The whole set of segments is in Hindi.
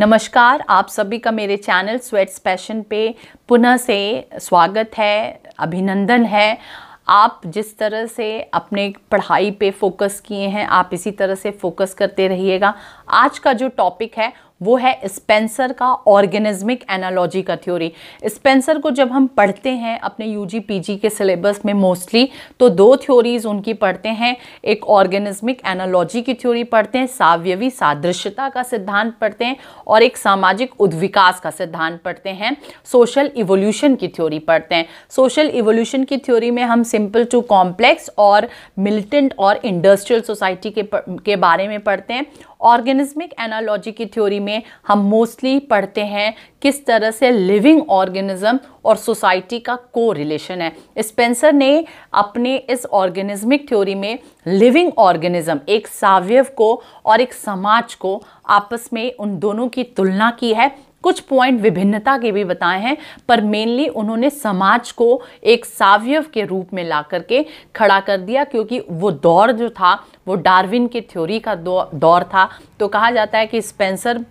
नमस्कार आप सभी का मेरे चैनल स्वेट्स पैशन पे पुनः से स्वागत है अभिनंदन है आप जिस तरह से अपने पढ़ाई पे फोकस किए हैं आप इसी तरह से फोकस करते रहिएगा आज का जो टॉपिक है वो है स्पेंसर का ऑर्गेनिज्मिक एनालॉजी का थ्योरी स्पेंसर को जब हम पढ़ते हैं अपने यूजी पीजी के सिलेबस में मोस्टली तो दो थ्योरीज उनकी पढ़ते हैं एक ऑर्गेनिज्मिक एनालॉजी की थ्योरी पढ़ते हैं सावयवी सादृश्यता का सिद्धांत पढ़ते हैं और एक सामाजिक उद्विकास का सिद्धांत पढ़ते हैं सोशल इवोल्यूशन की थ्योरी पढ़ते हैं सोशल इवोल्यूशन की थ्योरी में हम सिंपल टू कॉम्प्लेक्स और मिलिटेंट और इंडस्ट्रियल सोसाइटी के के बारे में पढ़ते हैं ऑर्गेनिज्मिक एनालॉजी की थ्योरी में हम मोस्टली पढ़ते हैं किस तरह से लिविंग ऑर्गेनिज्म और सोसाइटी का को रिलेशन है स्पेंसर ने अपने इस ऑर्गेनिज्मिक थ्योरी में लिविंग ऑर्गेनिज्म एक सावयव को और एक समाज को आपस में उन दोनों की तुलना की है कुछ पॉइंट विभिन्नता के भी बताए हैं पर मेनली उन्होंने समाज को एक सावयव के रूप में ला करके खड़ा कर दिया क्योंकि वो दौर जो था वो डार्विन के थ्योरी का दौर था तो कहा जाता है कि स्पेंसर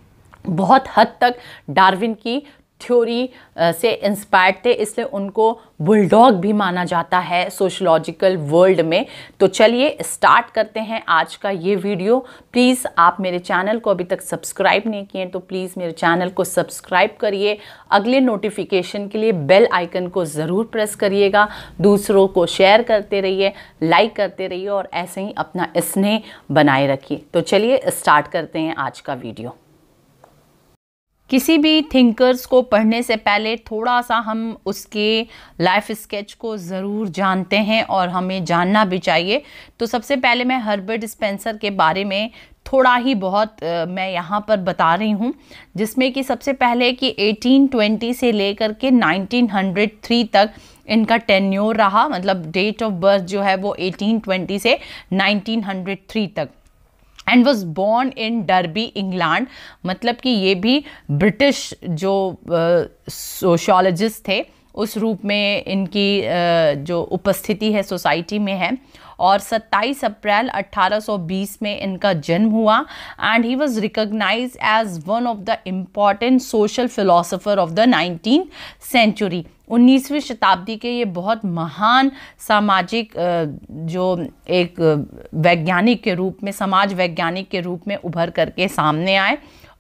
बहुत हद तक डार्विन की थ्योरी uh, से इंस्पायर्ड थे इसलिए उनको बुलडॉग भी माना जाता है सोशलॉजिकल वर्ल्ड में तो चलिए स्टार्ट करते हैं आज का ये वीडियो प्लीज़ आप मेरे चैनल को अभी तक सब्सक्राइब नहीं किए तो प्लीज़ मेरे चैनल को सब्सक्राइब करिए अगले नोटिफिकेशन के लिए बेल आइकन को ज़रूर प्रेस करिएगा दूसरों को शेयर करते रहिए लाइक करते रहिए और ऐसे ही अपना स्नेह बनाए रखिए तो चलिए स्टार्ट करते हैं आज का वीडियो किसी भी थिंकर्स को पढ़ने से पहले थोड़ा सा हम उसके लाइफ स्केच को ज़रूर जानते हैं और हमें जानना भी चाहिए तो सबसे पहले मैं हर्बर्ट स्पेंसर के बारे में थोड़ा ही बहुत मैं यहाँ पर बता रही हूँ जिसमें कि सबसे पहले कि 1820 से लेकर के 1903 तक इनका टेन्योर रहा मतलब डेट ऑफ बर्थ जो है वो 1820 से 1903 तक and was born in Derby England मतलब कि ये भी ब्रिटिश जो सोशोलॉजिस्ट थे उस रूप में इनकी जो उपस्थिति है सोसाइटी में है और 27 अप्रैल 1820 में इनका जन्म हुआ and he was recognise as one of the important social philosopher of the nineteen century 19वीं शताब्दी के ये बहुत महान सामाजिक जो एक वैज्ञानिक के रूप में समाज वैज्ञानिक के रूप में उभर करके सामने आए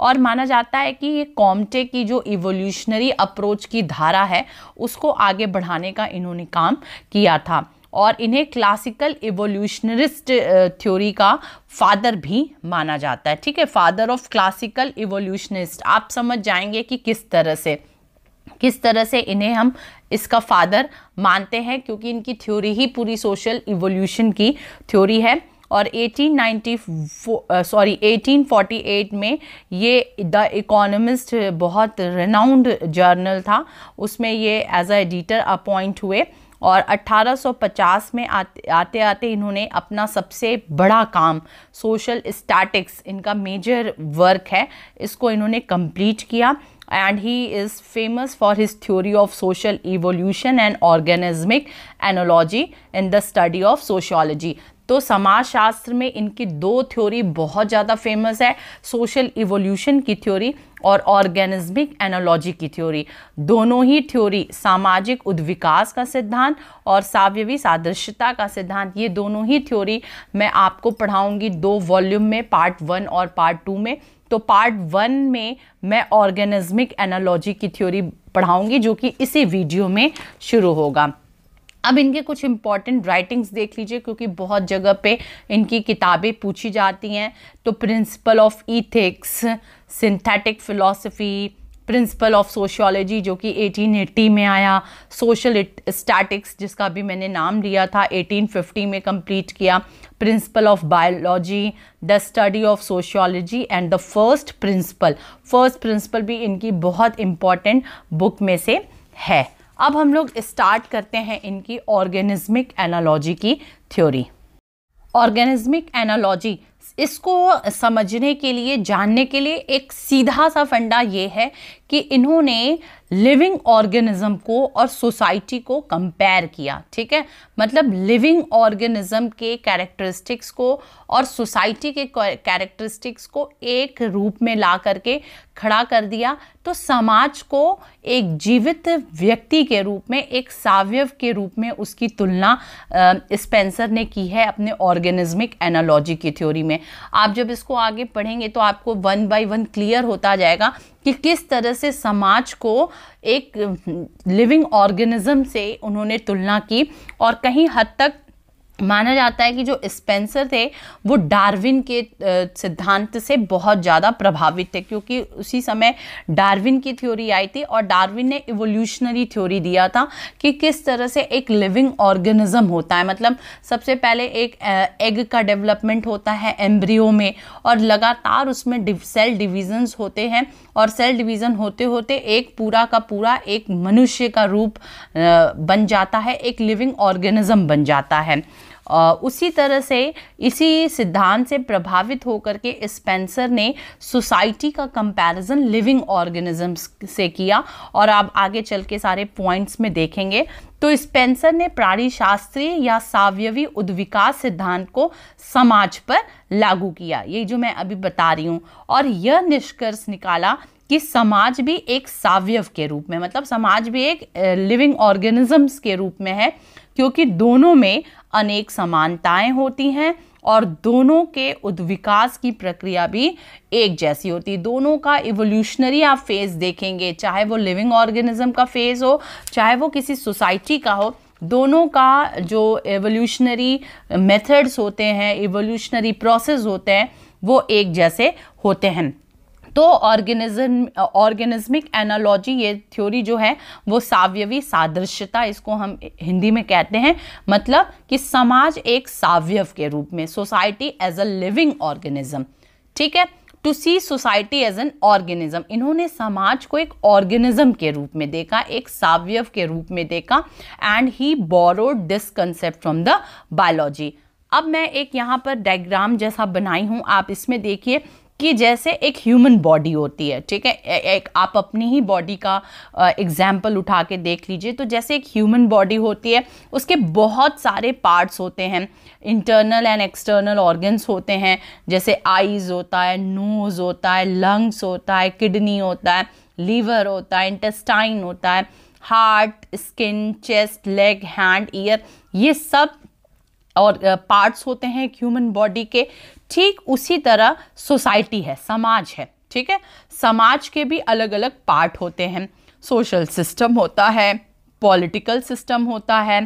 और माना जाता है कि ये कॉमटे की जो इवोल्यूशनरी अप्रोच की धारा है उसको आगे बढ़ाने का इन्होंने काम किया था और इन्हें क्लासिकल इवोल्यूशनरिस्ट थ्योरी का फादर भी माना जाता है ठीक है फादर ऑफ क्लासिकल इवोल्यूशनिस्ट आप समझ जाएंगे कि किस तरह से किस तरह से इन्हें हम इसका फादर मानते हैं क्योंकि इनकी थ्योरी ही पूरी सोशल इवोल्यूशन की थ्योरी है और 1894 सॉरी uh, 1848 में ये द इकोनॉमिस्ट बहुत रेनाउंड जर्नल था उसमें ये एज अ एडिटर अपॉइंट हुए और 1850 में आते आते आते इन्होंने अपना सबसे बड़ा काम सोशल स्टैटिक्स इनका मेजर वर्क है इसको इन्होंने कंप्लीट किया and he is famous for his theory of social evolution and organismic analogy in the study of sociology तो समाजशास्त्र में इनकी दो थ्योरी बहुत ज़्यादा फेमस है सोशल इवोल्यूशन की थ्योरी और ऑर्गेनिज्मिक एनोलॉजी की थ्योरी दोनों ही थ्योरी सामाजिक उद्विकास का सिद्धांत और सावयवी सादृश्यता का सिद्धांत ये दोनों ही थ्योरी मैं आपको पढ़ाऊंगी दो वॉल्यूम में पार्ट वन और पार्ट टू में तो पार्ट वन में मैं ऑर्गेनिज्मिक एनालॉजी की थ्योरी पढ़ाऊंगी जो कि इसी वीडियो में शुरू होगा अब इनके कुछ इम्पॉर्टेंट राइटिंग्स देख लीजिए क्योंकि बहुत जगह पे इनकी किताबें पूछी जाती हैं तो principle of ethics synthetic philosophy principle of sociology जो कि 1880 में आया सोशल स्टैटिक्स जिसका भी मैंने नाम लिया था 1850 में कंप्लीट किया principle of biology the study of sociology and the first principle first principle भी इनकी बहुत इम्पॉर्टेंट बुक में से है अब हम लोग स्टार्ट करते हैं इनकी ऑर्गेनिज्मिक एनालॉजी की थ्योरी ऑर्गेनिज्मिक एनालॉजी इसको समझने के लिए जानने के लिए एक सीधा सा फंडा ये है कि इन्होंने लिविंग ऑर्गेनिज्म को और सोसाइटी को कंपेयर किया ठीक है मतलब लिविंग ऑर्गेनिज्म के कैरेक्टरिस्टिक्स को और सोसाइटी के कैरेक्टरिस्टिक्स को एक रूप में ला करके खड़ा कर दिया तो समाज को एक जीवित व्यक्ति के रूप में एक सावयव के रूप में उसकी तुलना स्पेंसर ने की है अपने ऑर्गेनिज्मिक एनालॉजी की थ्योरी में आप जब इसको आगे पढ़ेंगे तो आपको वन बाय वन क्लियर होता जाएगा कि किस तरह से समाज को एक लिविंग ऑर्गेनिज्म से उन्होंने तुलना की और कहीं हद तक माना जाता है कि जो स्पेंसर थे वो डार्विन के सिद्धांत से बहुत ज़्यादा प्रभावित थे क्योंकि उसी समय डार्विन की थ्योरी आई थी और डार्विन ने इवोल्यूशनरी थ्योरी दिया था कि किस तरह से एक लिविंग ऑर्गेनिज्म होता है मतलब सबसे पहले एक एग का डेवलपमेंट होता है एम्ब्रियो में और लगातार उसमें डिव, सेल डिविजन्स होते हैं और सेल डिवीज़न होते होते एक पूरा का पूरा एक मनुष्य का रूप बन जाता है एक लिविंग ऑर्गेनिज्म बन जाता है उसी तरह से इसी सिद्धांत से प्रभावित होकर के स्पेंसर ने सोसाइटी का कंपैरिजन लिविंग ऑर्गेनिजम्स से किया और आप आगे चल के सारे पॉइंट्स में देखेंगे तो स्पेंसर ने प्राणी शास्त्रीय या सावयवी उद्विकास सिद्धांत को समाज पर लागू किया ये जो मैं अभी बता रही हूँ और यह निष्कर्ष निकाला कि समाज भी एक सावयव के रूप में मतलब समाज भी एक लिविंग ऑर्गेनिजम्स के रूप में है क्योंकि दोनों में अनेक समानताएं होती हैं और दोनों के उद्विकास की प्रक्रिया भी एक जैसी होती है दोनों का इवोल्यूशनरी आप फेज़ देखेंगे चाहे वो लिविंग ऑर्गेनिज्म का फेज़ हो चाहे वो किसी सोसाइटी का हो दोनों का जो एवोल्यूशनरी मेथड्स होते हैं एवोल्यूशनरी प्रोसेस होते हैं वो एक जैसे होते हैं तो ऑर्गेनिज्म ऑर्गेनिज्मिक एनालॉजी ये थ्योरी जो है वो सावयवी सादृश्यता इसको हम हिंदी में कहते हैं मतलब कि समाज एक सावयव के रूप में society as a living organism ठीक है to see society as an organism इन्होंने समाज को एक ऑर्गेनिज्म के रूप में देखा एक सावयव के रूप में देखा and he borrowed this concept from the biology अब मैं एक यहाँ पर डायग्राम जैसा बनाई हूँ आप इसमें देखिए कि जैसे एक ह्यूमन बॉडी होती है ठीक है एक आप अपनी ही बॉडी का एग्जाम्पल उठा के देख लीजिए तो जैसे एक ह्यूमन बॉडी होती है उसके बहुत सारे पार्ट्स होते हैं इंटरनल एंड एक्सटर्नल ऑर्गन्स होते हैं जैसे आईज़ होता है नोज़ होता है लंग्स होता है किडनी होता है लीवर होता है इंटेस्टाइन होता है heart skin chest leg hand ear ये सब और पार्ट्स होते हैं ह्यूमन बॉडी के ठीक उसी तरह सोसाइटी है समाज है ठीक है समाज के भी अलग अलग पार्ट होते हैं सोशल सिस्टम होता है पॉलिटिकल सिस्टम होता है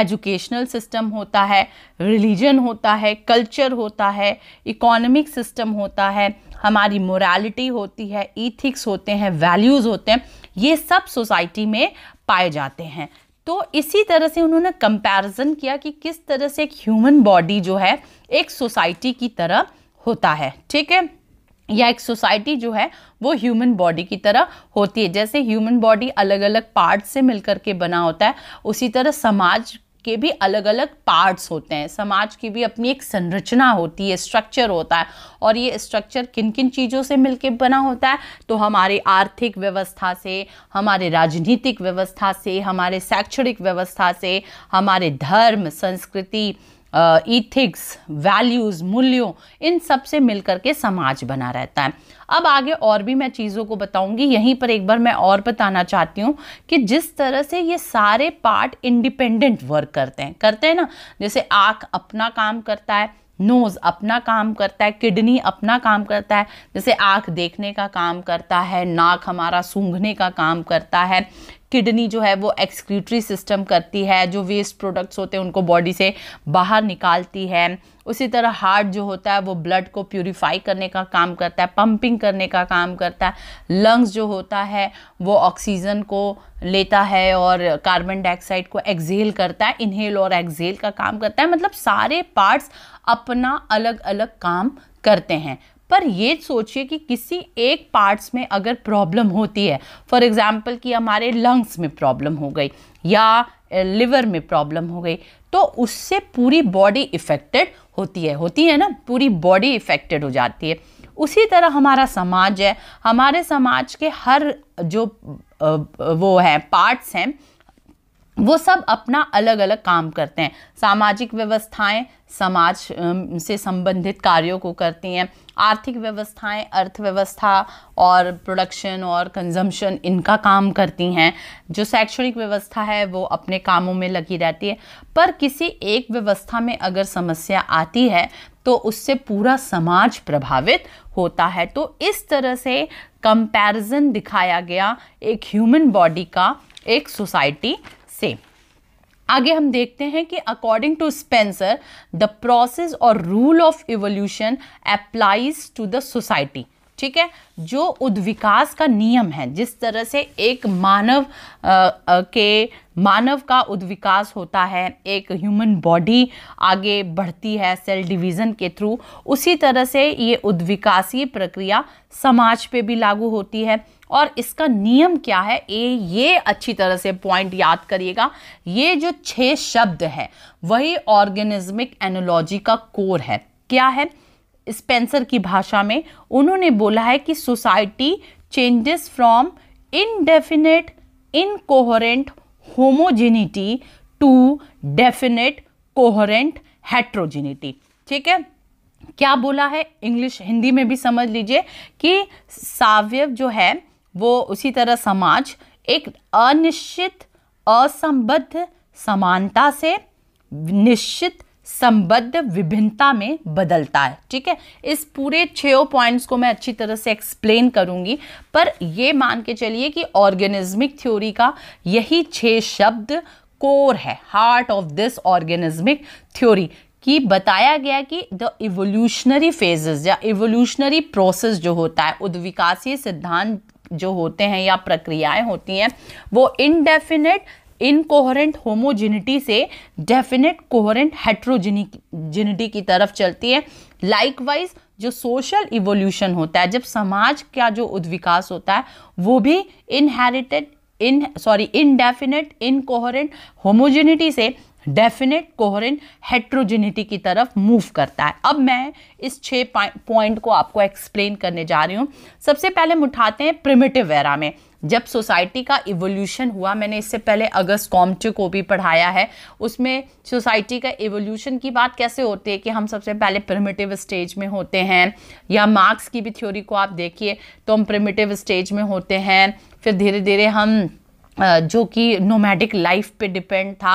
एजुकेशनल सिस्टम होता है रिलीजन होता है कल्चर होता है इकोनॉमिक सिस्टम होता है हमारी मोरालिटी होती है इथिक्स होते हैं वैल्यूज़ होते हैं ये सब सोसाइटी में पाए जाते हैं तो इसी तरह से उन्होंने कंपैरिजन किया कि किस तरह से एक ह्यूमन बॉडी जो है एक सोसाइटी की तरह होता है ठीक है या एक सोसाइटी जो है वो ह्यूमन बॉडी की तरह होती है जैसे ह्यूमन बॉडी अलग अलग पार्ट से मिलकर के बना होता है उसी तरह समाज के भी अलग अलग पार्ट्स होते हैं समाज की भी अपनी एक संरचना होती है स्ट्रक्चर होता है और ये स्ट्रक्चर किन किन चीज़ों से मिलकर बना होता है तो हमारे आर्थिक व्यवस्था से हमारे राजनीतिक व्यवस्था से हमारे शैक्षणिक व्यवस्था से हमारे धर्म संस्कृति इथिक्स वैल्यूज़ मूल्यों इन सब से मिल के समाज बना रहता है अब आगे और भी मैं चीज़ों को बताऊंगी यहीं पर एक बार मैं और बताना चाहती हूँ कि जिस तरह से ये सारे पार्ट इंडिपेंडेंट वर्क करते हैं करते हैं ना जैसे आँख अपना काम करता है नोज़ अपना काम करता है किडनी अपना काम करता है जैसे आँख देखने का काम करता है नाक हमारा सूंघने का काम करता है किडनी जो है वो एक्सक्रीटरी सिस्टम करती है जो वेस्ट प्रोडक्ट्स होते हैं उनको बॉडी से बाहर निकालती है उसी तरह हार्ट जो होता है वो ब्लड को प्योरीफाई करने का काम करता है पंपिंग करने का काम करता है लंग्स जो होता है वो ऑक्सीजन को लेता है और कार्बन डाइऑक्साइड को एक्जेल करता है इनहेल और एक्जेल का काम करता है मतलब सारे पार्ट्स अपना अलग अलग काम करते हैं पर ये सोचिए कि किसी एक पार्ट्स में अगर प्रॉब्लम होती है फॉर एग्ज़ाम्पल कि हमारे लंग्स में प्रॉब्लम हो गई या लिवर में प्रॉब्लम हो गई तो उससे पूरी बॉडी इफ़ेक्टेड होती है होती है ना पूरी बॉडी इफ़ेक्टेड हो जाती है उसी तरह हमारा समाज है हमारे समाज के हर जो वो हैं पार्ट्स हैं वो सब अपना अलग अलग काम करते हैं सामाजिक व्यवस्थाएं समाज से संबंधित कार्यों को करती हैं आर्थिक व्यवस्थाएं अर्थव्यवस्था और प्रोडक्शन और कंजम्पशन इनका काम करती हैं जो शैक्षणिक व्यवस्था है वो अपने कामों में लगी रहती है पर किसी एक व्यवस्था में अगर समस्या आती है तो उससे पूरा समाज प्रभावित होता है तो इस तरह से कंपैरिजन दिखाया गया एक ह्यूमन बॉडी का एक सोसाइटी से आगे हम देखते हैं कि according to Spencer the process और rule of evolution applies to the society ठीक है जो उद्विकास का नियम है जिस तरह से एक मानव आ, आ, के मानव का उद्विकास होता है एक ह्यूमन बॉडी आगे बढ़ती है सेल डिवीज़न के थ्रू उसी तरह से ये उद्विकासीय प्रक्रिया समाज पे भी लागू होती है और इसका नियम क्या है ये ये अच्छी तरह से पॉइंट याद करिएगा ये जो छः शब्द है वही ऑर्गेनिज्मिक एनोलॉजी का कोर है क्या है स्पेंसर की भाषा में उन्होंने बोला है कि society changes from indefinite incoherent homogeneity to definite coherent heterogeneity ठीक है क्या बोला है इंग्लिश हिंदी में भी समझ लीजिए कि सवयव जो है वो उसी तरह समाज एक अनिश्चित असंबद्ध समानता से निश्चित संबद्ध विभिन्नता में बदलता है ठीक है इस पूरे छो पॉइंट्स को मैं अच्छी तरह से एक्सप्लेन करूंगी पर यह मान के चलिए कि ऑर्गेनिज्मिक थ्योरी का यही छः शब्द कोर है heart of this organismic theory कि बताया गया कि द इवोल्यूशनरी फेजेस या इवोल्यूशनरी प्रोसेस जो होता है उद्विकासीय सिद्धांत जो होते हैं या प्रक्रियाएं होती हैं वो इनडेफिनेट इनकोहरेंट होमोजिनिटी से डेफिनेट कोहरेंट हेट्रोजिनिटी की तरफ चलती है लाइकवाइज जो सोशल इवोल्यूशन होता है जब समाज का जो उद्विकास होता है वो भी inherited in sorry indefinite incoherent homogeneity से डेफिनेट कोहरिन हेट्रोजिनिटी की तरफ मूव करता है अब मैं इस छः पॉइंट को आपको एक्सप्लेन करने जा रही हूँ सबसे पहले हम उठाते हैं प्रिमिटिव एरा में जब सोसाइटी का इवोल्यूशन हुआ मैंने इससे पहले अगस्त कॉम्चे को भी पढ़ाया है उसमें सोसाइटी का इवोल्यूशन की बात कैसे होती है कि हम सबसे पहले प्रिमिटिव स्टेज में होते हैं या मार्क्स की भी थ्योरी को आप देखिए तो हम प्रिमिटिव स्टेज में होते हैं फिर धीरे धीरे हम जो कि नोमैडिक लाइफ पे डिपेंड था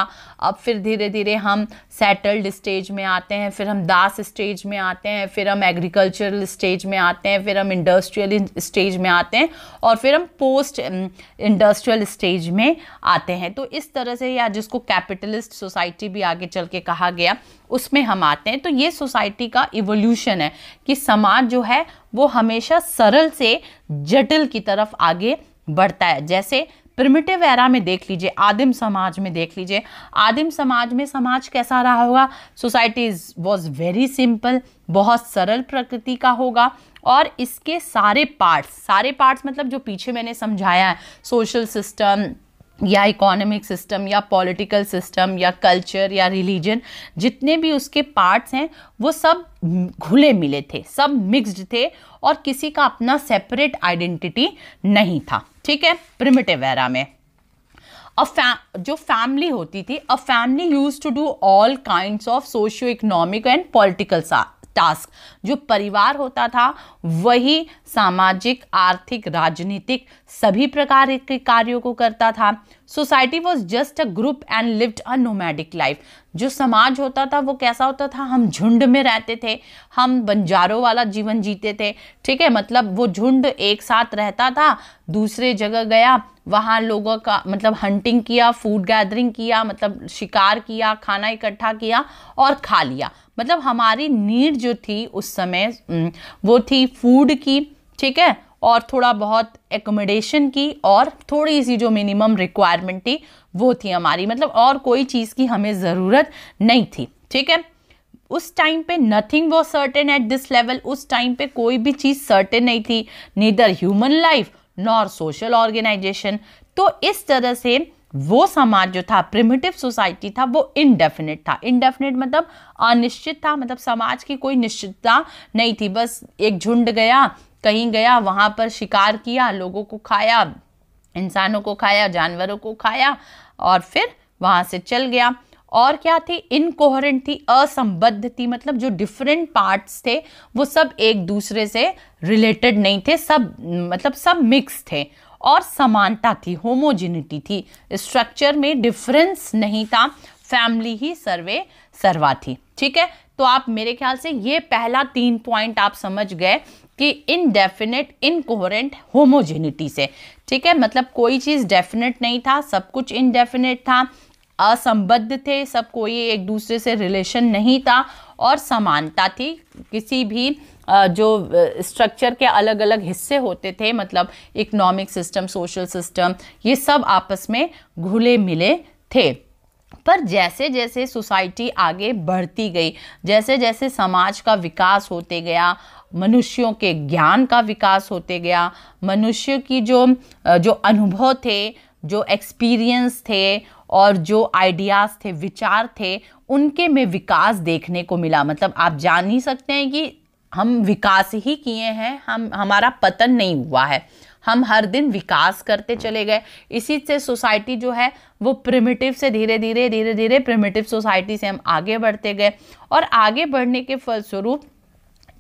अब फिर धीरे धीरे हम सेटल्ड स्टेज में आते हैं फिर हम दास स्टेज में आते हैं फिर हम एग्रीकल्चरल स्टेज में आते हैं फिर हम इंडस्ट्रियल स्टेज में आते हैं और फिर हम पोस्ट इंडस्ट्रियल स्टेज में आते हैं तो इस तरह से या जिसको कैपिटलिस्ट सोसाइटी भी आगे चल के कहा गया उसमें हम आते हैं तो ये सोसाइटी का इवोल्यूशन है कि समाज जो है वो हमेशा सरल से जटिल की तरफ आगे बढ़ता है जैसे प्रिमिटिव एरा में देख लीजिए आदिम समाज में देख लीजिए आदिम समाज में समाज कैसा रहा होगा सोसाइटी वॉज वेरी सिंपल बहुत सरल प्रकृति का होगा और इसके सारे पार्ट्स सारे पार्ट्स मतलब जो पीछे मैंने समझाया है सोशल सिस्टम या इकोनॉमिक सिस्टम या पॉलिटिकल सिस्टम या कल्चर या रिलीजन जितने भी उसके पार्ट्स हैं वो सब घुले मिले थे सब मिक्स्ड थे और किसी का अपना सेपरेट आइडेंटिटी नहीं था ठीक है प्रिमिटिव एरा में अ जो फैमिली होती थी a family use to do all kind of socio economic and political task जो परिवार होता था वही सामाजिक आर्थिक राजनीतिक सभी प्रकार के कार्यों को करता था society was just a group and lived a nomadic life जो समाज होता था वो कैसा होता था हम झुंड में रहते थे हम बंजारों वाला जीवन जीते थे ठीक है मतलब वो झुंड एक साथ रहता था दूसरे जगह गया वहाँ लोगों का मतलब हंटिंग किया फूड गैदरिंग किया मतलब शिकार किया खाना इकट्ठा किया और खा लिया मतलब हमारी नीड जो थी उस समय वो थी फूड की ठीक है और थोड़ा बहुत एकोमोडेशन की और थोड़ी सी जो मिनिमम रिक्वायरमेंट थी वो थी हमारी मतलब और कोई चीज़ की हमें ज़रूरत नहीं थी ठीक है उस टाइम पे नथिंग वो सर्टेन एट दिस लेवल उस टाइम पे कोई भी चीज़ सर्टेन नहीं थी neither human life nor social organisation तो इस तरह से वो समाज जो था प्रिमिटिव सोसाइटी था वो इनडेफिनेट था इनडेफिनेट मतलब अनिश्चित था मतलब समाज की कोई निश्चितता नहीं थी बस एक झुंड गया कहीं गया वहाँ पर शिकार किया लोगों को खाया इंसानों को खाया जानवरों को खाया और फिर वहाँ से चल गया और क्या थी इनकोहरेंट थी असंबद्ध थी मतलब जो डिफरेंट पार्ट्स थे वो सब एक दूसरे से रिलेटेड नहीं थे सब मतलब सब मिक्स थे और समानता थी होमोजिनिटी थी स्ट्रक्चर में डिफरेंस नहीं था फैमिली ही सर्वे सर्वा थी ठीक है तो आप मेरे ख्याल से ये पहला तीन पॉइंट आप समझ गए कि इनडेफिनेट इनकोहरेंट होमोजिनिटी से ठीक है मतलब कोई चीज़ डेफिनेट नहीं था सब कुछ इनडेफिनेट था असंबद्ध थे सब कोई एक दूसरे से रिलेशन नहीं था और समानता थी किसी भी जो स्ट्रक्चर के अलग अलग हिस्से होते थे मतलब इकोनॉमिक सिस्टम सोशल सिस्टम ये सब आपस में घुले मिले थे पर जैसे जैसे सोसाइटी आगे बढ़ती गई जैसे जैसे समाज का विकास होते गया मनुष्यों के ज्ञान का विकास होते गया मनुष्य की जो जो अनुभव थे जो एक्सपीरियंस थे और जो आइडियाज़ थे विचार थे उनके में विकास देखने को मिला मतलब आप जान ही सकते हैं कि हम विकास ही किए हैं हम हमारा पतन नहीं हुआ है हम हर दिन विकास करते चले गए इसी से सोसाइटी जो है वो प्रिमिटिव से धीरे धीरे धीरे धीरे प्रिमिटिव सोसाइटी से हम आगे बढ़ते गए और आगे बढ़ने के फलस्वरूप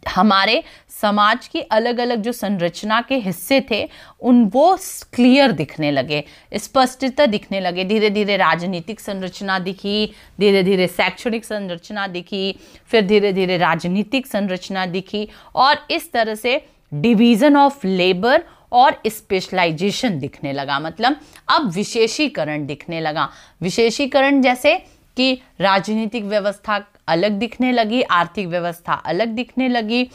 हमारे समाज की अलग अलग जो संरचना के हिस्से थे उन वो क्लियर दिखने लगे स्पष्टता दिखने लगे धीरे धीरे राजनीतिक संरचना दिखी धीरे धीरे शैक्षणिक संरचना दिखी फिर धीरे धीरे राजनीतिक संरचना दिखी और इस तरह से डिवीज़न ऑफ लेबर और स्पेशलाइजेशन दिखने लगा मतलब अब विशेषीकरण दिखने लगा विशेषीकरण जैसे कि राजनीतिक व्यवस्था अलग दिखने लगी आर्थिक व्यवस्था अलग दिखने लगी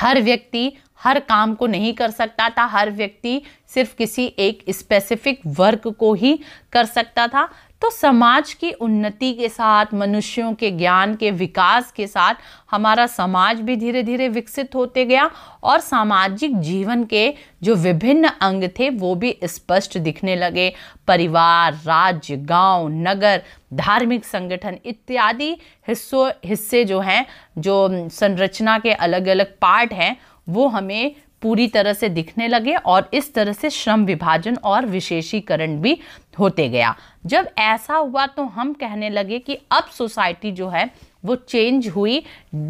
हर व्यक्ति हर काम को नहीं कर सकता था हर व्यक्ति सिर्फ किसी एक स्पेसिफिक वर्क को ही कर सकता था तो समाज की उन्नति के साथ मनुष्यों के ज्ञान के विकास के साथ हमारा समाज भी धीरे धीरे विकसित होते गया और सामाजिक जीवन के जो विभिन्न अंग थे वो भी स्पष्ट दिखने लगे परिवार राज्य गांव, नगर धार्मिक संगठन इत्यादि हिस्सों हिस्से जो हैं जो संरचना के अलग अलग पार्ट हैं वो हमें पूरी तरह से दिखने लगे और इस तरह से श्रम विभाजन और विशेषीकरण भी होते गया जब ऐसा हुआ तो हम कहने लगे कि अब सोसाइटी जो है वो चेंज हुई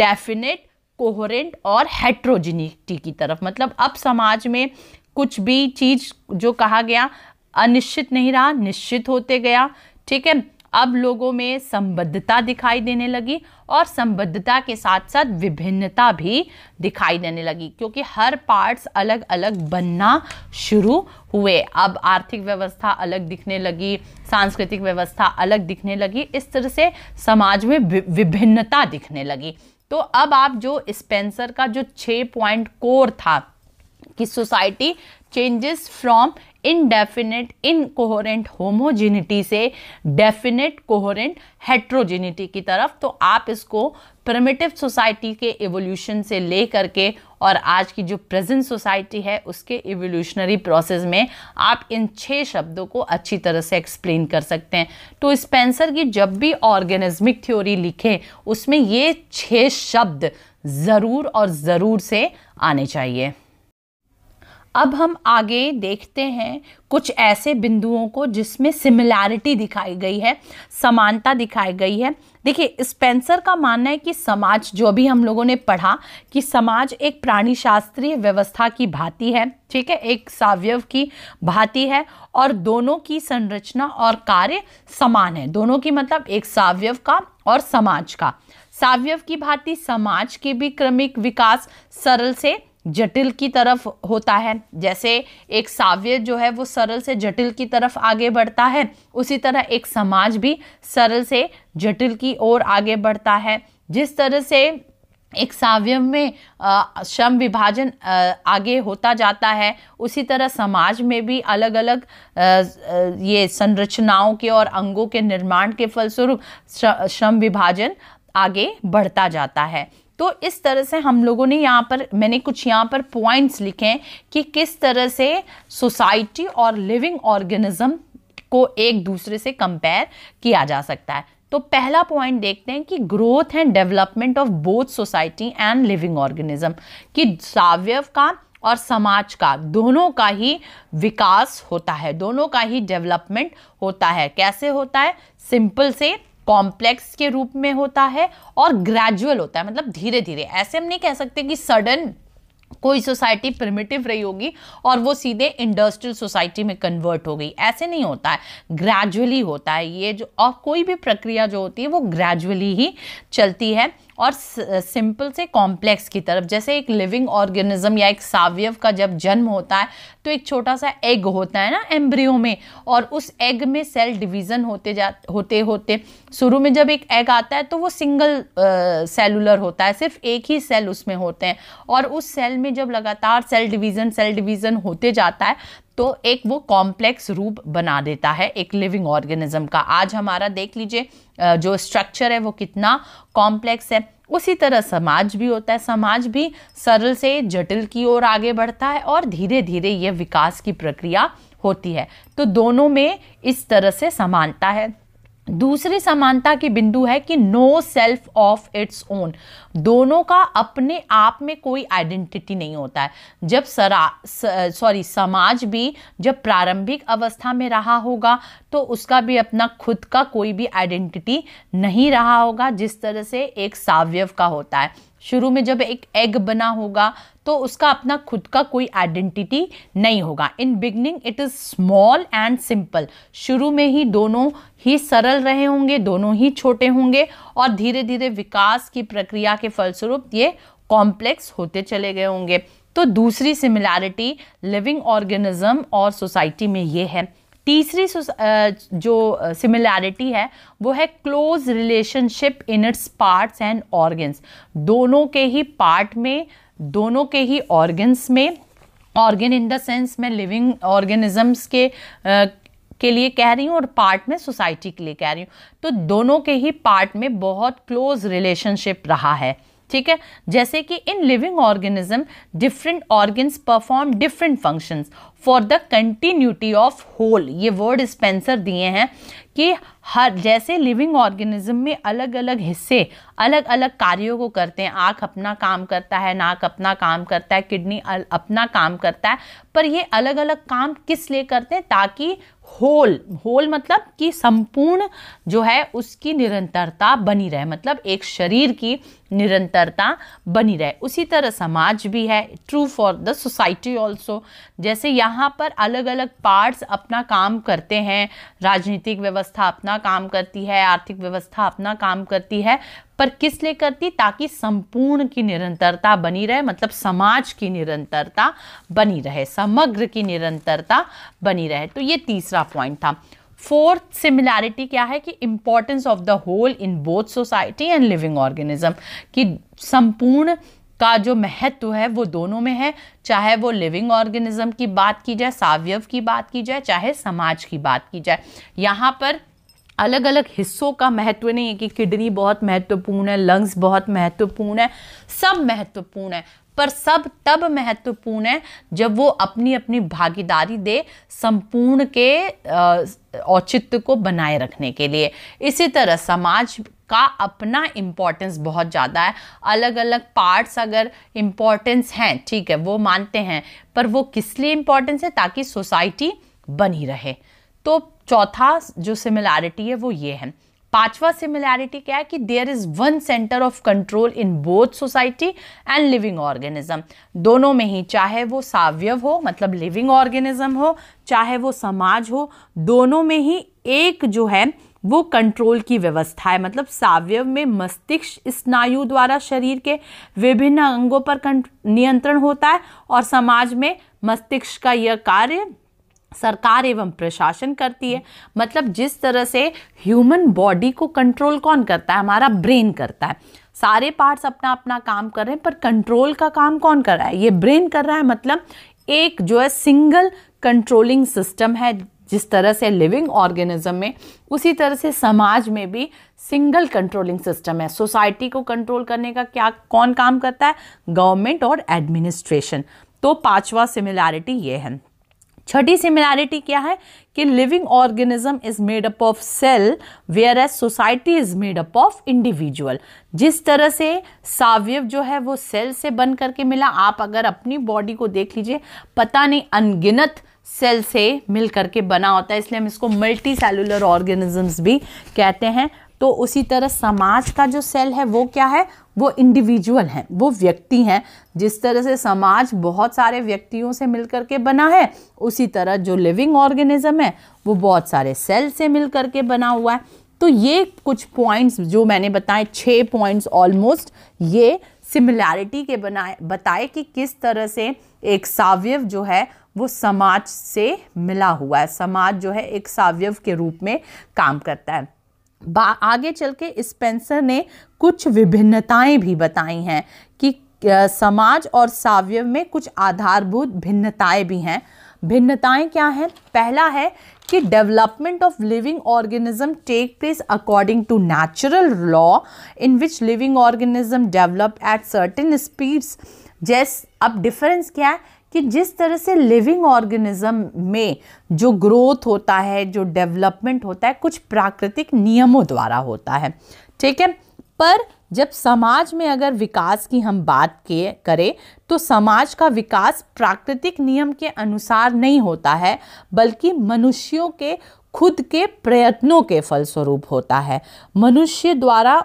डेफिनेट कोहरेंट और हेट्रोजिनिटी की तरफ मतलब अब समाज में कुछ भी चीज़ जो कहा गया अनिश्चित नहीं रहा निश्चित होते गया ठीक है अब लोगों में संबद्धता दिखाई देने लगी और संबद्धता के साथ साथ विभिन्नता भी दिखाई देने लगी क्योंकि हर पार्ट्स अलग अलग बनना शुरू हुए अब आर्थिक व्यवस्था अलग दिखने लगी सांस्कृतिक व्यवस्था अलग दिखने लगी इस तरह से समाज में विभिन्नता दिखने लगी तो अब आप जो स्पेंसर का जो छः पॉइंट कोर था कि society changes from indefinite incoherent homogeneity से डेफिनेट कोहरेंट हेट्रोजिनिटी की तरफ तो आप इसको प्रमेटिव सोसाइटी के एवोल्यूशन से ले करके और आज की जो प्रेजेंट सोसाइटी है उसके एवोल्यूशनरी प्रोसेस में आप इन छह शब्दों को अच्छी तरह से एक्सप्लेन कर सकते हैं तो स्पेंसर की जब भी ऑर्गेनिज्मिक थ्योरी लिखे उसमें ये छह शब्द ज़रूर और ज़रूर से आने चाहिए अब हम आगे देखते हैं कुछ ऐसे बिंदुओं को जिसमें सिमिलैरिटी दिखाई गई है समानता दिखाई गई है देखिए स्पेंसर का मानना है कि समाज जो अभी हम लोगों ने पढ़ा कि समाज एक प्राणी शास्त्रीय व्यवस्था की भांति है ठीक है एक सावयव की भांति है और दोनों की संरचना और कार्य समान है दोनों की मतलब एक सावयव का और समाज का सावयव की भांति समाज के भी क्रमिक विकास सरल से जटिल की तरफ होता है जैसे एक साव्य जो है वो सरल से जटिल की तरफ आगे बढ़ता है उसी तरह एक समाज भी सरल से जटिल की ओर आगे बढ़ता है जिस तरह से एक सावयव में श्रम विभाजन आगे होता जाता है उसी तरह समाज में भी अलग अलग ये संरचनाओं के और अंगों के निर्माण के फलस्वरूप श्रम विभाजन आगे बढ़ता जाता है तो इस तरह से हम लोगों ने यहाँ पर मैंने कुछ यहाँ पर पॉइंट्स लिखे हैं कि किस तरह से सोसाइटी और लिविंग ऑर्गेनिज्म को एक दूसरे से कंपेयर किया जा सकता है तो पहला पॉइंट देखते हैं कि growth and development of both society and living organism कि सवयव का और समाज का दोनों का ही विकास होता है दोनों का ही डेवलपमेंट होता है कैसे होता है सिंपल से कॉम्प्लेक्स के रूप में होता है और ग्रेजुअल होता है मतलब धीरे धीरे ऐसे हम नहीं कह सकते कि सडन कोई सोसाइटी प्रिमिटिव रही होगी और वो सीधे इंडस्ट्रियल सोसाइटी में कन्वर्ट हो गई ऐसे नहीं होता है ग्रेजुअली होता है ये जो और कोई भी प्रक्रिया जो होती है वो ग्रेजुअली ही चलती है और सिंपल से कॉम्प्लेक्स की तरफ जैसे एक लिविंग ऑर्गेनिज्म या एक सावयव का जब जन्म होता है तो एक छोटा सा एग होता है ना एम्ब्रियो में और उस एग में सेल डिवीज़न होते जा होते होते शुरू में जब एक एग आता है तो वो सिंगल सेलुलर होता है सिर्फ एक ही सेल उसमें होते हैं और उस सेल में जब लगातार सेल डिवीज़न सेल डिवीज़न होते जाता है तो एक वो कॉम्प्लेक्स रूप बना देता है एक लिविंग ऑर्गेनिज्म का आज हमारा देख लीजिए जो स्ट्रक्चर है वो कितना कॉम्प्लेक्स है उसी तरह समाज भी होता है समाज भी सरल से जटिल की ओर आगे बढ़ता है और धीरे धीरे यह विकास की प्रक्रिया होती है तो दोनों में इस तरह से समानता है दूसरी समानता की बिंदु है कि no self of its own दोनों का अपने आप में कोई आइडेंटिटी नहीं होता है जब सरा सॉरी समाज भी जब प्रारंभिक अवस्था में रहा होगा तो उसका भी अपना खुद का कोई भी आइडेंटिटी नहीं रहा होगा जिस तरह से एक सावयव का होता है शुरू में जब एक एग बना होगा तो उसका अपना खुद का कोई आइडेंटिटी नहीं होगा in beginning it is small and simple शुरू में ही दोनों ही सरल रहे होंगे दोनों ही छोटे होंगे और धीरे धीरे विकास की प्रक्रिया के फलस्वरूप ये कॉम्प्लेक्स होते चले गए होंगे तो दूसरी सिमिलैरिटी लिविंग ऑर्गेनिज्म और सोसाइटी में ये है तीसरी जो सिमिलैरिटी है वो है close relationship in its parts and organs दोनों के ही पार्ट में दोनों के ही ऑर्गन्स में ऑर्गन इन द सेंस में लिविंग ऑर्गेनिजम्स के आ, के लिए कह रही हूँ और पार्ट में सोसाइटी के लिए कह रही हूँ तो दोनों के ही पार्ट में बहुत क्लोज रिलेशनशिप रहा है ठीक है जैसे कि in living organism different organs perform different functions for the continuity of whole ये वर्ड स्पेंसर दिए हैं कि हर जैसे लिविंग ऑर्गेनिज्म में अलग अलग हिस्से अलग अलग कार्यों को करते हैं आँख अपना काम करता है नाक अपना काम करता है किडनी अपना काम करता है पर ये अलग अलग काम किस लिए करते हैं ताकि होल होल मतलब कि संपूर्ण जो है उसकी निरंतरता बनी रहे मतलब एक शरीर की निरंतरता बनी रहे उसी तरह समाज भी है true for the society also जैसे यहाँ पर अलग अलग पार्ट्स अपना काम करते हैं राजनीतिक व्यवस्था अपना काम करती है आर्थिक व्यवस्था अपना काम करती है पर किस लिए करती ताकि संपूर्ण की निरंतरता बनी रहे मतलब समाज की निरंतरता बनी रहे समग्र की निरंतरता बनी रहे तो ये तीसरा पॉइंट था फोर्थ सिमिलैरिटी क्या है कि importance of the whole in both society and living organism कि संपूर्ण का जो महत्व है वो दोनों में है चाहे वो लिविंग ऑर्गेनिज्म की बात की जाए सावयव की बात की जाए चाहे समाज की बात की जाए यहाँ पर अलग अलग हिस्सों का महत्व नहीं है कि किडनी बहुत महत्वपूर्ण है लंग्स बहुत महत्वपूर्ण है सब महत्वपूर्ण है पर सब तब महत्वपूर्ण है जब वो अपनी अपनी भागीदारी दे संपूर्ण के औचित्य को बनाए रखने के लिए इसी तरह समाज का अपना इम्पोर्टेंस बहुत ज़्यादा है अलग अलग पार्ट्स अगर इम्पोर्टेंस हैं ठीक है वो मानते हैं पर वो किस लिए इम्पोर्टेंस है ताकि सोसाइटी बनी रहे तो चौथा जो सिमिलैरिटी है वो ये है पांचवा सिमिलैरिटी क्या है कि there is one centre of control in both society and living organism दोनों में ही चाहे वो सावयव हो मतलब लिविंग ऑर्गेनिज्म हो चाहे वो समाज हो दोनों में ही एक जो है वो कंट्रोल की व्यवस्था है मतलब सावयव में मस्तिष्क स्नायु द्वारा शरीर के विभिन्न अंगों पर नियंत्रण होता है और समाज में मस्तिष्क का यह कार्य सरकार एवं प्रशासन करती है मतलब जिस तरह से ह्यूमन बॉडी को कंट्रोल कौन करता है हमारा ब्रेन करता है सारे पार्ट्स अपना अपना काम कर रहे हैं पर कंट्रोल का काम कौन कर रहा है ये ब्रेन कर रहा है मतलब एक जो है सिंगल कंट्रोलिंग सिस्टम है जिस तरह से लिविंग ऑर्गेनिज्म में उसी तरह से समाज में भी सिंगल कंट्रोलिंग सिस्टम है सोसाइटी को कंट्रोल करने का क्या कौन काम करता है गवर्नमेंट और एडमिनिस्ट्रेशन तो पांचवा सिमिलैरिटी ये है छठी सिमिलैरिटी क्या है कि living organism is made up of cell whereas society is made up of individual जिस तरह से सावयव जो है वो सेल से बन करके मिला आप अगर अपनी बॉडी को देख लीजिए पता नहीं अनगिनत सेल से मिल करके बना होता है इसलिए हम इसको मल्टी सेलुलर ऑर्गेनिजम्स भी कहते हैं तो उसी तरह समाज का जो सेल है वो क्या है वो इंडिविजुअल हैं वो व्यक्ति हैं जिस तरह से समाज बहुत सारे व्यक्तियों से मिल के बना है उसी तरह जो लिविंग ऑर्गेनिज्म है वो बहुत सारे सेल से मिल के बना हुआ है तो ये कुछ पॉइंट्स जो मैंने बताए छः पॉइंट्स ऑलमोस्ट ये सिमिलैरिटी के बनाए बताए कि किस तरह से एक सावय जो है वो समाज से मिला हुआ है समाज जो है एक सावय के रूप में काम करता है आगे चल के स्पेंसर ने कुछ विभिन्नताएं भी बताई हैं कि समाज और सावयव में कुछ आधारभूत भिन्नताएं भी हैं भिन्नताएं क्या हैं पहला है कि development of living organism take place according to natural law in which living organism develop at certain speeds जैस अब डिफरेंस क्या है कि जिस तरह से लिविंग ऑर्गेनिज्म में जो ग्रोथ होता है जो डेवलपमेंट होता है कुछ प्राकृतिक नियमों द्वारा होता है ठीक है पर जब समाज में अगर विकास की हम बात के करें तो समाज का विकास प्राकृतिक नियम के अनुसार नहीं होता है बल्कि मनुष्यों के खुद के प्रयत्नों के फलस्वरूप होता है मनुष्य द्वारा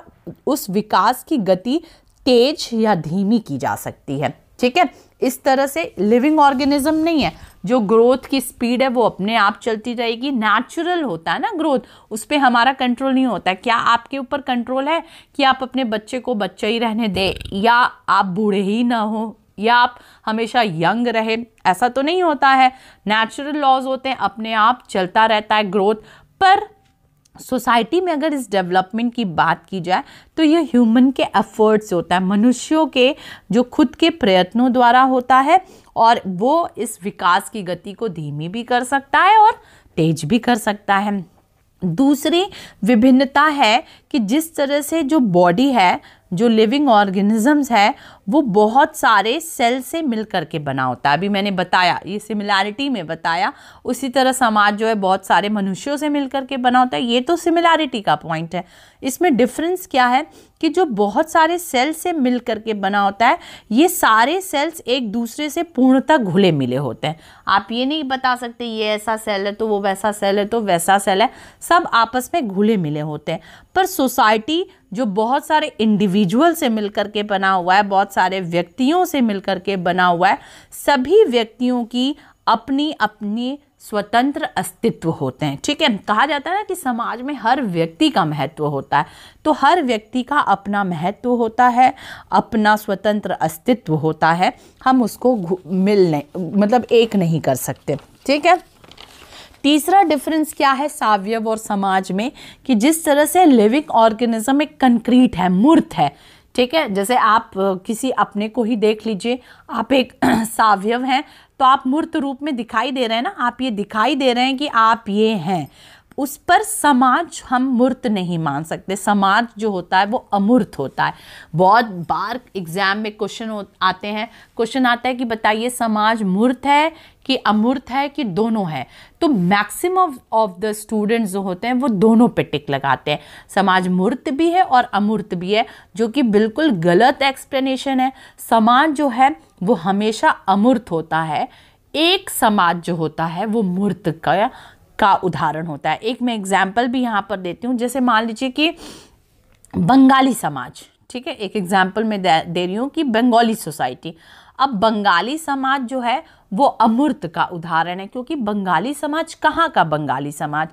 उस विकास की गति तेज या धीमी की जा सकती है ठीक है इस तरह से लिविंग ऑर्गेनिज्म नहीं है जो ग्रोथ की स्पीड है वो अपने आप चलती रहेगी नेचुरल होता है ना ग्रोथ उस पर हमारा कंट्रोल नहीं होता क्या आपके ऊपर कंट्रोल है कि आप अपने बच्चे को बच्चा ही रहने दें या आप बूढ़े ही ना हो या आप हमेशा यंग रहे ऐसा तो नहीं होता है नेचुरल लॉज होते हैं अपने आप चलता रहता है ग्रोथ पर सोसाइटी में अगर इस डेवलपमेंट की बात की जाए तो ये ह्यूमन के एफर्ट्स होता है मनुष्यों के जो खुद के प्रयत्नों द्वारा होता है और वो इस विकास की गति को धीमी भी कर सकता है और तेज भी कर सकता है दूसरी विभिन्नता है कि जिस तरह से जो बॉडी है जो लिविंग ऑर्गेनिजम्स है वो बहुत सारे सेल से मिल करके बना होता है अभी मैंने बताया ये सिमिलैरिटी में बताया उसी तरह समाज जो है बहुत सारे मनुष्यों से मिल करके बना होता है ये तो सिमिलैरिटी का पॉइंट है इसमें डिफरेंस क्या है कि जो बहुत सारे सेल से मिल करके बना होता है ये सारे सेल्स एक दूसरे से पूर्णतः घुले मिले होते हैं आप ये नहीं बता सकते ये ऐसा सेल है तो वो वैसा सेल है तो वैसा सेल है सब आपस में घुले मिले होते हैं पर सोसाइटी जो बहुत सारे इंडिविजुअल से मिल करके बना हुआ है बहुत सारे व्यक्तियों से मिलकर के बना हुआ है सभी व्यक्तियों की अपनी अपनी स्वतंत्र अस्तित्व होते हैं ठीक है कहा जाता है ना कि समाज में हर व्यक्ति का महत्व होता है तो हर व्यक्ति का अपना महत्व होता है अपना स्वतंत्र अस्तित्व होता है हम उसको मिलने मतलब एक नहीं कर सकते ठीक है तीसरा डिफरेंस क्या है सावयव और समाज में कि जिस तरह से लिविंग ऑर्गेनिज्म एक कंक्रीट है मूर्त है ठीक है जैसे आप किसी अपने को ही देख लीजिए आप एक सावयव हैं तो आप मूर्त रूप में दिखाई दे रहे हैं ना आप ये दिखाई दे रहे हैं कि आप ये हैं उस पर समाज हम मूर्त नहीं मान सकते समाज जो होता है वो अमूर्त होता है बहुत बार एग्ज़ाम में क्वेश्चन आते हैं क्वेश्चन आता है कि बताइए समाज मूर्त है कि अमूर्त है कि दोनों है तो मैक्सिमम ऑफ द स्टूडेंट्स जो होते हैं वो दोनों पे टिक लगाते हैं समाज मूर्त भी है और अमूर्त भी है जो कि बिल्कुल गलत एक्सप्लेनेशन है समाज जो है वो हमेशा अमूर्त होता है एक समाज जो होता है वो मूर्त का का उदाहरण होता है एक मैं एग्जाम्पल भी यहाँ पर देती हूँ जैसे मान लीजिए कि बंगाली समाज ठीक है एक एग्जाम्पल मैं दे, दे रही हूँ कि बंगाली सोसाइटी अब बंगाली समाज जो है वो अमूर्त का उदाहरण है क्योंकि बंगाली समाज कहाँ का बंगाली समाज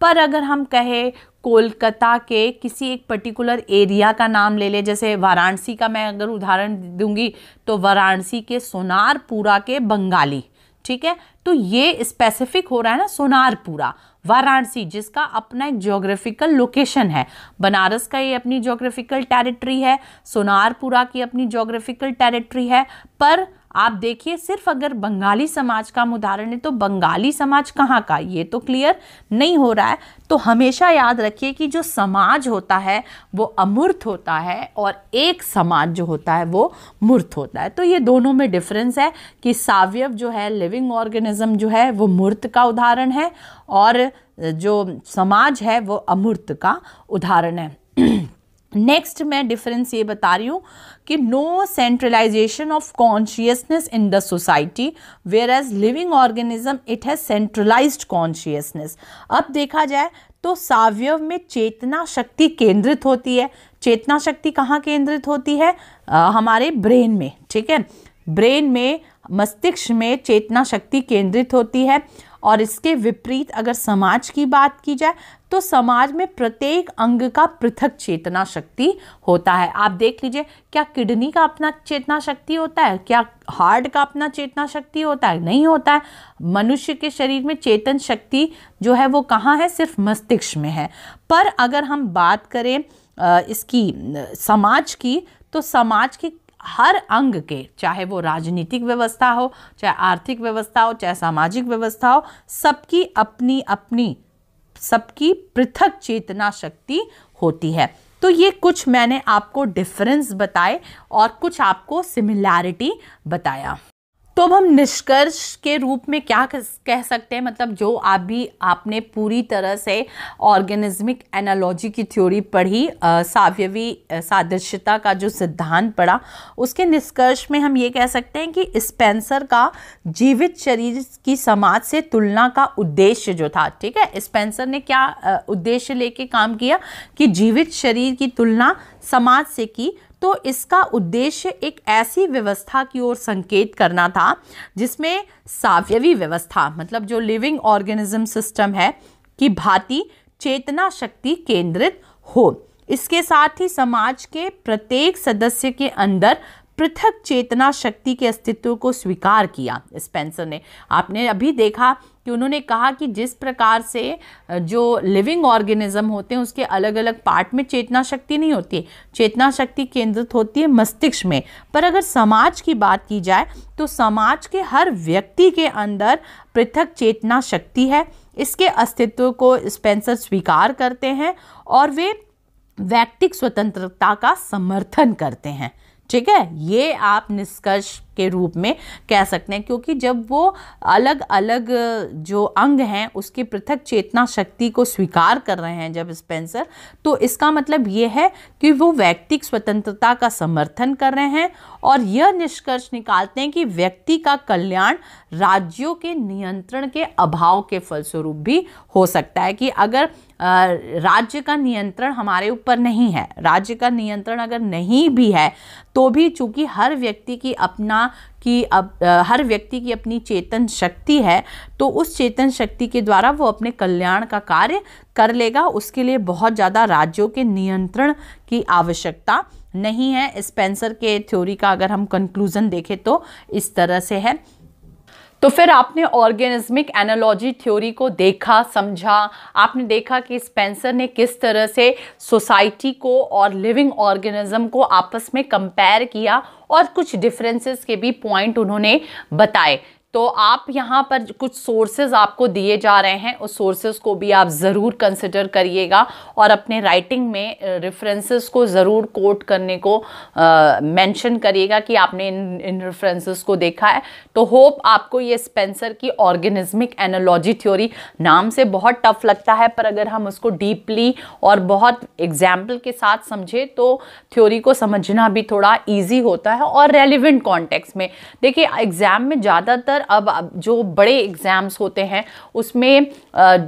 पर अगर हम कहें कोलकाता के किसी एक पर्टिकुलर एरिया का नाम ले ले जैसे वाराणसी का मैं अगर उदाहरण दूंगी तो वाराणसी के सोनारपुरा के बंगाली ठीक है तो ये स्पेसिफिक हो रहा है ना सोनारपुरा वाराणसी जिसका अपना एक जोग्राफिकल लोकेशन है बनारस का ये अपनी जोग्राफिकल टेरिटरी है सोनारपुरा की अपनी जोग्राफिकल टेरिटरी है पर आप देखिए सिर्फ अगर बंगाली समाज का हम उदाहरण है तो बंगाली समाज कहाँ का ये तो क्लियर नहीं हो रहा है तो हमेशा याद रखिए कि जो समाज होता है वो अमूर्त होता है और एक समाज जो होता है वो मूर्त होता है तो ये दोनों में डिफरेंस है कि सावयव जो है लिविंग ऑर्गेनिज्म जो है वो मूर्त का उदाहरण है और जो समाज है वो अमूर्त का उदाहरण है नेक्स्ट मैं डिफरेंस ये बता रही हूँ कि no centralisation of consciousness in the society whereas living organism it has centralised consciousness अब देखा जाए तो सावयव में चेतना शक्ति केंद्रित होती है चेतना शक्ति कहाँ केंद्रित होती है आ, हमारे ब्रेन में ठीक है ब्रेन में मस्तिष्क में चेतना शक्ति केंद्रित होती है और इसके विपरीत अगर समाज की बात की जाए तो समाज में प्रत्येक अंग का पृथक चेतना शक्ति होता है आप देख लीजिए क्या किडनी का अपना चेतना शक्ति होता है क्या हार्ट का अपना चेतना शक्ति होता है नहीं होता है मनुष्य के शरीर में चेतन शक्ति जो है वो कहाँ है सिर्फ मस्तिष्क में है पर अगर हम बात करें इसकी समाज की तो समाज की हर अंग के चाहे वो राजनीतिक व्यवस्था हो चाहे आर्थिक व्यवस्था हो चाहे सामाजिक व्यवस्था हो सबकी अपनी अपनी सबकी पृथक चेतना शक्ति होती है तो ये कुछ मैंने आपको डिफरेंस बताए और कुछ आपको सिमिलैरिटी बताया तो अब हम निष्कर्ष के रूप में क्या कह सकते हैं मतलब जो अभी आपने पूरी तरह से ऑर्गेनिज्मिक एनालॉजी की थ्योरी पढ़ी सावयवी सादृश्यता का जो सिद्धांत पढ़ा उसके निष्कर्ष में हम ये कह सकते हैं कि स्पेंसर का जीवित शरीर की समाज से तुलना का उद्देश्य जो था ठीक है स्पेंसर ने क्या उद्देश्य लेके काम किया कि जीवित शरीर की तुलना समाज से की तो इसका उद्देश्य एक ऐसी व्यवस्था की ओर संकेत करना था जिसमें सावयवी व्यवस्था मतलब जो लिविंग ऑर्गेनिज्म सिस्टम है कि भांति चेतना शक्ति केंद्रित हो इसके साथ ही समाज के प्रत्येक सदस्य के अंदर पृथक चेतना शक्ति के अस्तित्व को स्वीकार किया स्पेंसर ने आपने अभी देखा कि उन्होंने कहा कि जिस प्रकार से जो लिविंग ऑर्गेनिज्म होते हैं उसके अलग अलग पार्ट में चेतना शक्ति नहीं होती चेतना शक्ति केंद्रित होती है मस्तिष्क में पर अगर समाज की बात की जाए तो समाज के हर व्यक्ति के अंदर पृथक चेतना शक्ति है इसके अस्तित्व को स्पेंसर स्वीकार करते हैं और वे व्यक्तिक स्वतंत्रता का समर्थन करते हैं ठीक है ये आप निष्कर्ष के रूप में कह सकते हैं क्योंकि जब वो अलग अलग जो अंग हैं उसकी पृथक चेतना शक्ति को स्वीकार कर रहे हैं जब स्पेंसर तो इसका मतलब ये है कि वो व्यक्तिक स्वतंत्रता का समर्थन कर रहे हैं और यह निष्कर्ष निकालते हैं कि व्यक्ति का कल्याण राज्यों के नियंत्रण के अभाव के फलस्वरूप भी हो सकता है कि अगर राज्य का नियंत्रण हमारे ऊपर नहीं है राज्य का नियंत्रण अगर नहीं भी है तो भी चूंकि हर व्यक्ति की अपना कहा कि अब हर व्यक्ति की अपनी चेतन शक्ति है तो उस चेतन शक्ति के द्वारा वो अपने कल्याण का कार्य कर लेगा उसके लिए बहुत ज़्यादा राज्यों के नियंत्रण की आवश्यकता नहीं है स्पेंसर के थ्योरी का अगर हम कंक्लूज़न देखें तो इस तरह से है तो फिर आपने ऑर्गेनिज्मिक एनालॉजी थ्योरी को देखा समझा आपने देखा कि स्पेंसर ने किस तरह से सोसाइटी को और लिविंग ऑर्गेनिज्म को आपस में कंपेयर किया और कुछ डिफरेंसेस के भी पॉइंट उन्होंने बताए तो आप यहाँ पर कुछ सोर्सेज आपको दिए जा रहे हैं उस सोर्सेज को भी आप ज़रूर कंसिडर करिएगा और अपने राइटिंग में रेफरेंसेस को ज़रूर कोट करने को मेंशन करिएगा कि आपने इन इन रेफरेंसेस को देखा है तो होप आपको ये स्पेंसर की ऑर्गेनिज्मिक एनालॉजी थ्योरी नाम से बहुत टफ लगता है पर अगर हम उसको डीपली और बहुत एग्जाम्पल के साथ समझे तो थ्योरी को समझना भी थोड़ा ईजी होता है और रेलिवेंट कॉन्टेक्स में देखिए एग्ज़ाम में ज़्यादातर अब जो बड़े एग्ज़ाम्स होते हैं उसमें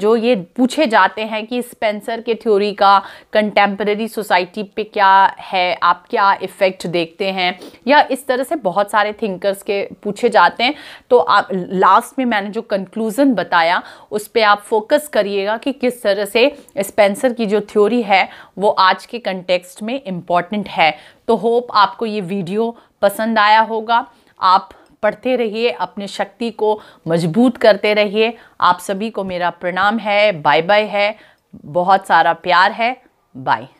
जो ये पूछे जाते हैं कि स्पेंसर के थ्योरी का कंटेम्प्रेरी सोसाइटी पे क्या है आप क्या इफ़ेक्ट देखते हैं या इस तरह से बहुत सारे थिंकर्स के पूछे जाते हैं तो आप लास्ट में मैंने जो कंक्लूज़न बताया उस पर आप फोकस करिएगा कि किस तरह से स्पेंसर की जो थ्योरी है वो आज के कंटेक्स्ट में इम्पॉर्टेंट है तो होप आपको ये वीडियो पसंद आया होगा आप पढ़ते रहिए अपने शक्ति को मजबूत करते रहिए आप सभी को मेरा प्रणाम है बाय बाय है बहुत सारा प्यार है बाय